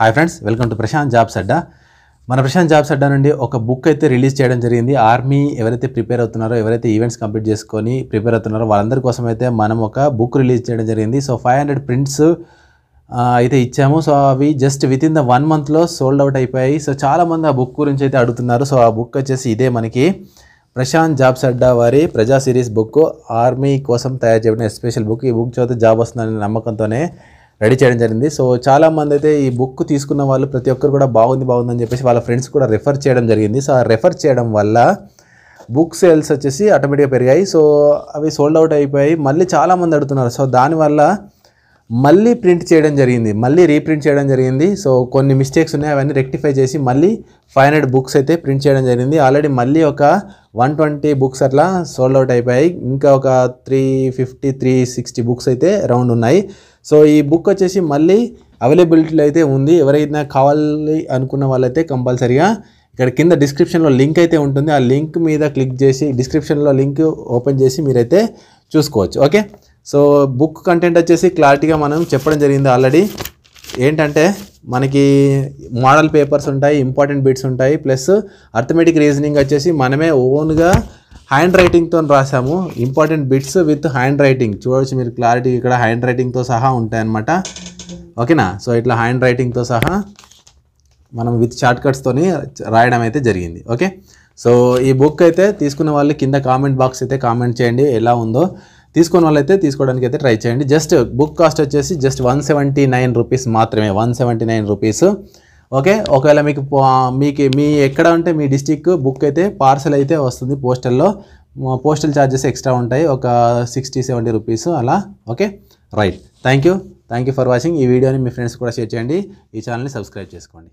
hi friends welcome to Prashanth jobs అడ్డా మన Prashanth jobs అడ్డా నుండి ఒక బుక్ అయితే రిలీజ్ చేయడం జరిగింది ఆర్మీ ఎవరైతే ప్రిపేర్ అవుతున్నారో ఎవరైతే ఈవెంట్స్ కంప్లీట్ చేసుకొని ప్రిపేర్ అవుతున్నారో వాళ్ళందరి కోసం అయితే మనం ఒక బుక్ రిలీజ్ చేయడం జరిగింది సో ఫైవ్ హండ్రెడ్ ప్రింట్స్ అయితే ఇచ్చాము సో అవి just within the one మంత్లో సోల్డ్ అవుట్ అయిపోయాయి సో చాలామంది ఆ బుక్ గురించి అయితే అడుగుతున్నారు సో ఆ బుక్ వచ్చేసి ఇదే మనకి ప్రశాంత్ జాబ్ సడ్డా వారి ప్రజా సిరీస్ బుక్ ఆర్మీ కోసం తయారు చేయబడిన స్పెషల్ బుక్ ఈ బుక్ చదివితే జాబ్ వస్తుందనే నమ్మకంతోనే రెడీ చేయడం జరిగింది సో చాలామంది అయితే ఈ బుక్ తీసుకున్న వాళ్ళు ప్రతి ఒక్కరు కూడా బాగుంది బాగుంది అని చెప్పేసి వాళ్ళ ఫ్రెండ్స్ కూడా రెఫర్ చేయడం జరిగింది సో ఆ రెఫర్ చేయడం వల్ల బుక్ సేల్స్ వచ్చేసి ఆటోమేటిక్గా పెరిగాయి సో అవి సోల్డ్ అవుట్ అయిపోయి మళ్ళీ చాలామంది అడుగుతున్నారు సో దానివల్ల మళ్ళీ ప్రింట్ చేయడం జరిగింది మళ్ళీ రీప్రింట్ చేయడం జరిగింది సో కొన్ని మిస్టేక్స్ ఉన్నాయి అవన్నీ రెక్టిఫై చేసి మళ్ళీ ఫైవ్ హండ్రెడ్ బుక్స్ అయితే ప్రింట్ చేయడం జరిగింది ఆల్రెడీ మళ్ళీ ఒక వన్ ట్వంటీ బుక్స్ అట్లా సోల్డ్ అవుట్ అయిపోయాయి ఇంకా ఒక three fifty three sixty books అయితే రౌండ్ ఉన్నాయి సో ఈ బుక్ వచ్చేసి మళ్ళీ అవైలబిలిటీలో అయితే ఉంది ఎవరైనా కావాలి అనుకున్న వాళ్ళైతే కంపల్సరిగా ఇక్కడ కింద డిస్క్రిప్షన్లో లింక్ అయితే ఉంటుంది ఆ లింక్ మీద క్లిక్ చేసి డిస్క్రిప్షన్లో లింక్ ఓపెన్ చేసి మీరైతే చూసుకోవచ్చు ఓకే సో బుక్ కంటెంట్ వచ్చేసి క్లారిటీగా మనం చెప్పడం జరిగింది ఆల్రెడీ ఏంటంటే మనకి మోడల్ పేపర్స్ ఉంటాయి ఇంపార్టెంట్ బిట్స్ ఉంటాయి ప్లస్ అర్థమెటిక్ రీజనింగ్ వచ్చేసి మనమే ఓన్గా హ్యాండ్ రైటింగ్తో రాసాము important bits with handwriting చూడవచ్చు మీరు క్లారిటీ ఇక్కడ హ్యాండ్ రైటింగ్తో సహా ఉంటాయన్నమాట ఓకేనా సో ఇట్లా హ్యాండ్ రైటింగ్తో సహా మనం విత్ షార్ట్ కట్స్తోని రాయడం అయితే జరిగింది ఓకే సో ఈ బుక్ అయితే తీసుకున్న వాళ్ళు కింద కామెంట్ బాక్స్ అయితే కామెంట్ చేయండి ఎలా ఉందో తీసుకున్న వాళ్ళైతే తీసుకోవడానికి అయితే ట్రై చేయండి జస్ట్ బుక్ కాస్ట్ వచ్చేసి just one seventy nine rupees మాత్రమే one seventy nine rupees okay ఒకవేళ మీకు మీకు మీ ఎక్కడ ఉంటే మీ డిస్టిక్ బుక్ అయితే పార్సల్ అయితే వస్తుంది పోస్టల్లో పోస్టల్ ఛార్జెస్ ఎక్స్ట్రా ఉంటాయి ఒక సిక్స్టీ సెవెంటీ రూపీస్ అలా okay right thank you thank you for watching ఈ వీడియోని మీ ఫ్రెండ్స్ కూడా షేర్ చేయండి ఈ ఛానల్ని సబ్స్క్రైబ్ చేసుకోండి